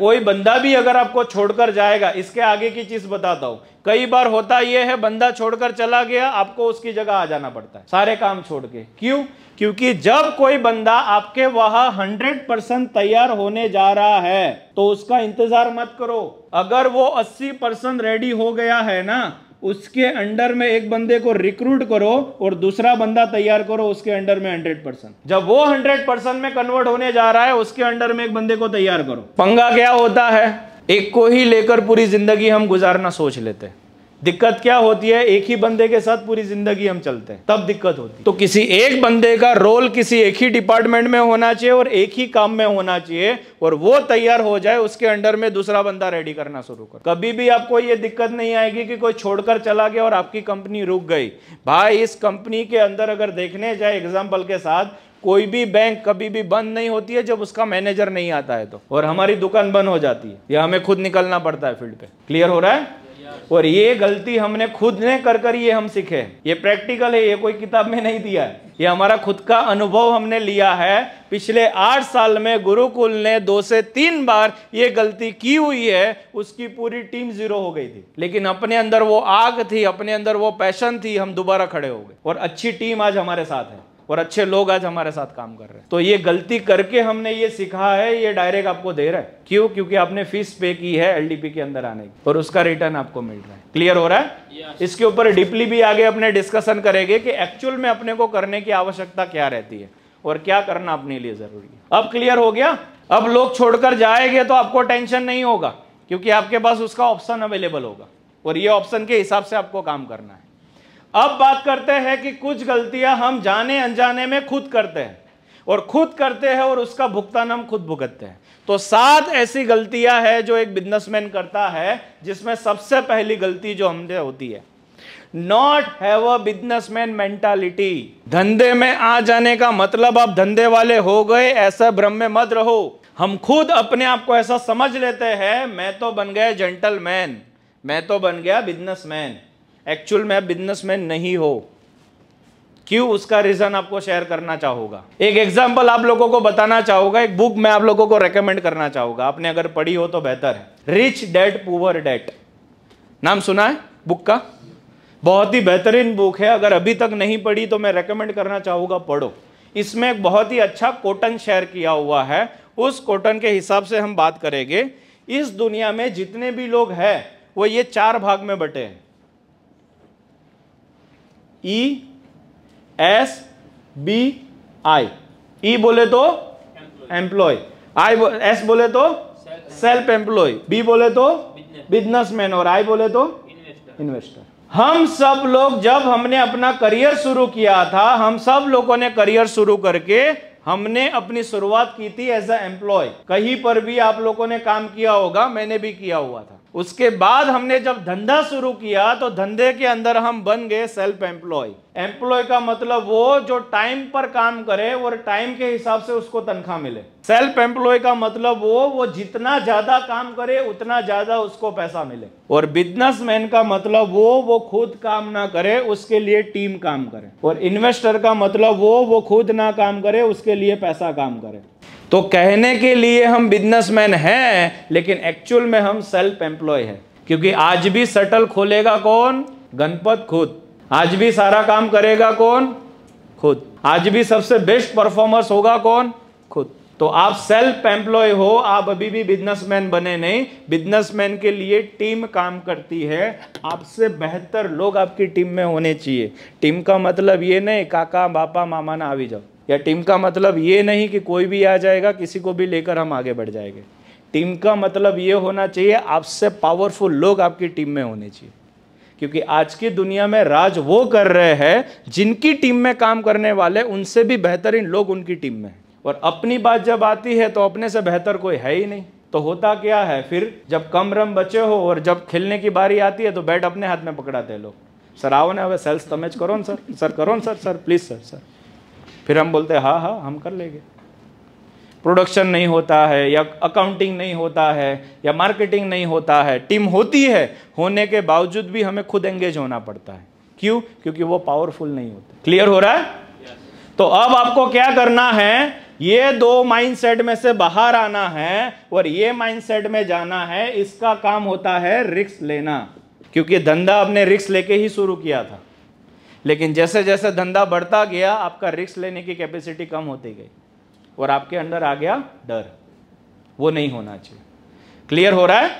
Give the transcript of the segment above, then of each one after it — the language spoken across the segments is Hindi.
कोई बंदा भी अगर आपको छोड़कर जाएगा इसके आगे की चीज बताता हूं कई बार होता यह है बंदा छोड़कर चला गया आपको उसकी जगह आ जाना पड़ता है सारे काम छोड़ के क्यों क्योंकि जब कोई बंदा आपके वहां हंड्रेड परसेंट तैयार होने जा रहा है तो उसका इंतजार मत करो अगर वो अस्सी परसेंट रेडी हो गया है ना उसके अंडर में एक बंदे को रिक्रूट करो और दूसरा बंदा तैयार करो उसके अंडर में हंड्रेड परसेंट जब वो हंड्रेड परसेंट में कन्वर्ट होने जा रहा है उसके अंडर में एक बंदे को तैयार करो पंगा क्या होता है एक को ही लेकर पूरी जिंदगी हम गुजारना सोच लेते हैं दिक्कत क्या होती है एक ही बंदे के साथ पूरी जिंदगी हम चलते हैं तब दिक्कत होती है तो किसी एक बंदे का रोल किसी एक ही डिपार्टमेंट में होना चाहिए और एक ही काम में होना चाहिए और वो तैयार हो जाए उसके अंडर में दूसरा बंदा रेडी करना शुरू कर कभी भी आपको ये दिक्कत नहीं आएगी कि कोई छोड़कर चला गया और आपकी कंपनी रुक गई भाई इस कंपनी के अंदर अगर देखने जाए एग्जाम्पल के साथ कोई भी बैंक कभी भी बंद नहीं होती है जब उसका मैनेजर नहीं आता है तो और हमारी दुकान बंद हो जाती है या हमें खुद निकलना पड़ता है फील्ड पे क्लियर हो रहा है और ये गलती हमने खुद ने कर कर ये हम सीखे ये प्रैक्टिकल है ये कोई किताब में नहीं दिया है ये हमारा खुद का अनुभव हमने लिया है पिछले आठ साल में गुरुकुल ने दो से तीन बार ये गलती की हुई है उसकी पूरी टीम जीरो हो गई थी लेकिन अपने अंदर वो आग थी अपने अंदर वो पैशन थी हम दोबारा खड़े हो गए और अच्छी टीम आज हमारे साथ है और अच्छे लोग आज हमारे साथ काम कर रहे हैं तो ये गलती करके हमने ये सिखा है ये डायरेक्ट आपको दे रहा है क्यों क्योंकि आपने फीस पे की है एलडीपी के अंदर आने की और उसका रिटर्न आपको मिल रहा है क्लियर हो रहा है इसके ऊपर डीपली भी आगे अपने डिस्कशन करेंगे कि एक्चुअल में अपने को करने की आवश्यकता क्या रहती है और क्या करना अपने लिए जरूरी है अब क्लियर हो गया अब लोग छोड़कर जाएंगे तो आपको टेंशन नहीं होगा क्योंकि आपके पास उसका ऑप्शन अवेलेबल होगा और ये ऑप्शन के हिसाब से आपको काम करना है अब बात करते हैं कि कुछ गलतियां हम जाने अनजाने में खुद करते हैं और खुद करते हैं और उसका भुगतान हम खुद भुगतते हैं तो सात ऐसी गलतियां हैं जो एक बिजनेसमैन करता है जिसमें सबसे पहली गलती जो हमसे होती है not have a businessman mentality धंधे में आ जाने का मतलब आप धंधे वाले हो गए ऐसा भ्रम में मत रहो हम खुद अपने आप को ऐसा समझ लेते हैं मैं तो बन गया जेंटलमैन मैं तो बन गया बिजनेसमैन एक्चुअल में बिजनेस में नहीं हो क्यों उसका रीज़न आपको शेयर करना चाहूंगा एक एग्जाम्पल आप लोगों को बताना चाहूंगा एक बुक मैं आप लोगों को रेकमेंड करना चाहूंगा आपने अगर पढ़ी हो तो बेहतर है रिच डेट पुअर डेट नाम सुना है बुक का बहुत ही बेहतरीन बुक है अगर अभी तक नहीं पढ़ी तो मैं रेकमेंड करना चाहूंगा पढ़ो इसमें एक बहुत ही अच्छा कोटन शेयर किया हुआ है उस कोटन के हिसाब से हम बात करेंगे इस दुनिया में जितने भी लोग हैं वो ये चार भाग में बटे हैं ई एस बी आई ई बोले तो एम्प्लॉय आई बो, एस बोले तो सेल्फ एम्प्लॉय बी बोले तो बिजनेसमैन और आई बोले तो इन्वेस्टर हम सब लोग जब हमने अपना करियर शुरू किया था हम सब लोगों ने करियर शुरू करके हमने अपनी शुरुआत की थी एज अ एम्प्लॉय कहीं पर भी आप लोगों ने काम किया होगा मैंने भी किया हुआ था उसके बाद हमने जब धंधा शुरू किया तो धंधे के अंदर हम बन गए सेल्फ एम्प्लॉय एम्प्लॉय का मतलब वो जो टाइम पर काम करे और टाइम के हिसाब से उसको तनख्वाह मिले सेल्फ एम्प्लॉय का मतलब वो वो जितना ज्यादा काम करे उतना ज्यादा उसको पैसा मिले और बिजनेसमैन का मतलब वो वो खुद काम ना करे उसके लिए टीम काम करे और इन्वेस्टर का मतलब वो वो खुद ना काम करे उसके लिए पैसा काम करे तो कहने के लिए हम बिजनेसमैन हैं लेकिन एक्चुअल में हम सेल्फ एम्प्लॉय हैं क्योंकि आज भी सटल खोलेगा कौन गणपत खुद आज भी सारा काम करेगा कौन खुद आज भी सबसे बेस्ट परफॉर्मर्स होगा कौन खुद तो आप सेल्फ एम्प्लॉय हो आप अभी भी बिजनेसमैन बने नहीं बिजनेसमैन के लिए टीम काम करती है आपसे बेहतर लोग आपकी टीम में होने चाहिए टीम का मतलब ये नहीं काका बापा मामा ना आ जाओ या टीम का मतलब ये नहीं कि कोई भी आ जाएगा किसी को भी लेकर हम आगे बढ़ जाएंगे टीम का मतलब ये होना चाहिए आपसे पावरफुल लोग आपकी टीम में होने चाहिए क्योंकि आज की दुनिया में राज वो कर रहे हैं जिनकी टीम में काम करने वाले उनसे भी बेहतरीन लोग उनकी टीम में हैं और अपनी बात जब आती है तो अपने से बेहतर कोई है ही नहीं तो होता क्या है फिर जब कम रम बचे हो और जब खेलने की बारी आती है तो बैट अपने हाथ में पकड़ाते हैं लोग सर आओ ना सेल्स तमेज करो न सर सर करो न sir sir please sir sir फिर हम बोलते हैं हाँ हाँ हम कर लेंगे प्रोडक्शन नहीं होता है या अकाउंटिंग नहीं होता है या मार्केटिंग नहीं होता है टीम होती है होने के बावजूद भी हमें खुद एंगेज होना पड़ता है क्यों क्योंकि वो पावरफुल नहीं होते क्लियर हो रहा है yes. तो अब आपको क्या करना है ये दो माइंडसेट में से बाहर आना है और ये माइंडसेट में जाना है इसका काम होता है रिक्स लेना क्योंकि धंधा आपने रिक्स लेके ही शुरू किया था लेकिन जैसे जैसे धंधा बढ़ता गया आपका रिस्क लेने की कैपेसिटी कम होती गई और आपके अंदर आ गया डर वो नहीं होना चाहिए क्लियर हो रहा है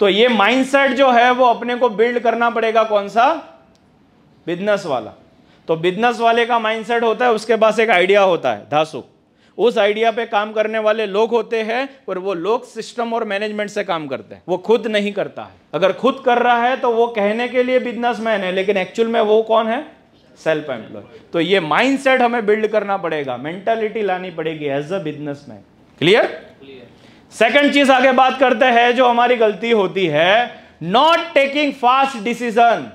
तो ये माइंडसेट जो है वो अपने को बिल्ड करना पड़ेगा कौन सा बिजनेस वाला तो बिजनेस वाले का माइंडसेट होता है उसके पास एक आइडिया होता है धासुक उस आइडिया पे काम करने वाले लोग होते हैं पर वो लोग सिस्टम और मैनेजमेंट से काम करते हैं वो खुद नहीं करता है अगर खुद कर रहा है तो वो कहने के लिए बिजनेसमैन है लेकिन एक्चुअल में वो कौन है सेल्फ एम्प्लॉय तो ये माइंडसेट हमें बिल्ड करना पड़ेगा मेंटेलिटी लानी पड़ेगी as a man clear second चीज आगे बात करते हैं जो हमारी गलती होती है नॉट टेकिंग फास्ट डिसीजन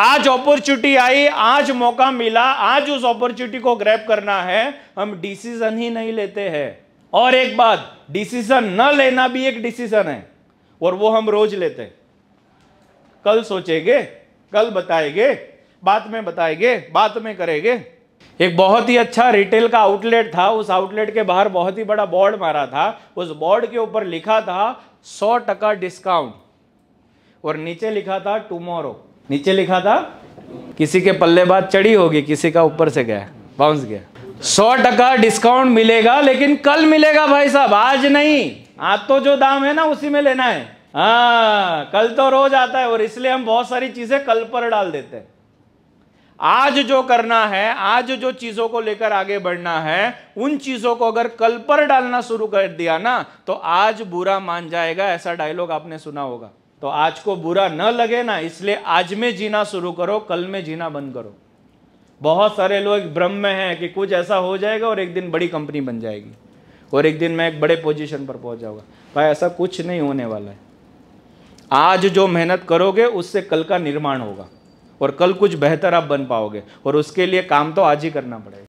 आज अपॉर्चुनिटी आई आज मौका मिला आज उस अपॉर्चुनिटी को ग्रैप करना है हम डिसीजन ही नहीं लेते हैं और एक बात डिसीजन न लेना भी एक डिसीजन है और वो हम रोज लेते हैं कल सोचेंगे कल बताएंगे बाद में बताएंगे बाद में करेंगे एक बहुत ही अच्छा रिटेल का आउटलेट था उस आउटलेट के बाहर बहुत ही बड़ा बोर्ड मारा था उस बोर्ड के ऊपर लिखा था सौ टका डिस्काउंट और नीचे लिखा था टुमारो नीचे लिखा था किसी के पल्लेबाज चढ़ी होगी किसी का ऊपर से गया बाउंस गया सौ टका डिस्काउंट मिलेगा लेकिन कल मिलेगा भाई साहब आज नहीं आज तो जो दाम है ना उसी में लेना है आ, हाँ, कल तो रोज आता है और इसलिए हम बहुत सारी चीजें कल पर डाल देते हैं आज जो करना है आज जो चीजों को लेकर आगे बढ़ना है उन चीजों को अगर कल पर डालना शुरू कर दिया ना तो आज बुरा मान जाएगा ऐसा डायलॉग आपने सुना होगा तो आज को बुरा न लगे ना इसलिए आज में जीना शुरू करो कल में जीना बंद करो बहुत सारे लोग भ्रम में हैं कि कुछ ऐसा हो जाएगा और एक दिन बड़ी कंपनी बन जाएगी और एक दिन मैं एक बड़े पोजीशन पर पहुंच जाऊंगा भाई ऐसा कुछ नहीं होने वाला है आज जो मेहनत करोगे उससे कल का निर्माण होगा और कल कुछ बेहतर आप बन पाओगे और उसके लिए काम तो आज ही करना पड़ेगा